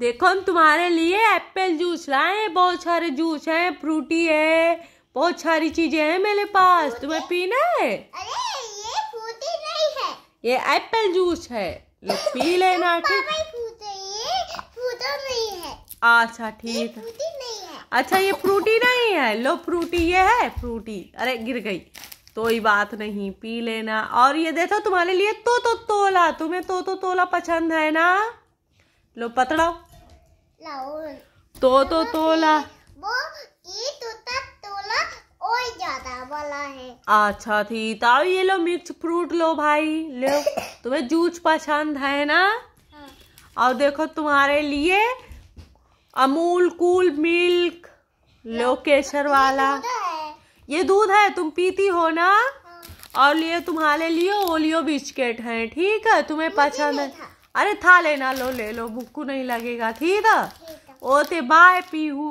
देखो हम तुम्हारे लिए एप्पल जूस लाए हैं बहुत सारे जूस है फ्रूटी है बहुत सारी चीजें हैं मेरे पास तुम्हें पीना है अरे ये फ्रूटी नहीं है ये एप्पल जूस है लो पी लेना ठीक अच्छा ठीक है अच्छा ये फ्रूटी नहीं है लो फ्रूटी ये है फ्रूटी अरे गिर गई कोई तो बात नहीं पी लेना और ये देखो तुम्हारे लिए तो तो तोला तुम्हें तो तो तोला पसंद है ना लो पतड़ा तो तो तोला वो की तोता तोला और ज्यादा वाला है अच्छा थी ताओ ये लो मिक्स फ्रूट लो भाई ले तुम्हें जूस पसंद है ना हाँ। और देखो तुम्हारे लिए अमूल कूल मिल्क लो केसर वाला ये दूध है तुम पीती हो ना हाँ। और लिए तुम्हारे लिए ओलियो बिस्किट है ठीक है तुम्हें पसंद है अरे था लेना लो ले लो बुक्कू नहीं लगेगा ठीक ओ ते बाय पीहू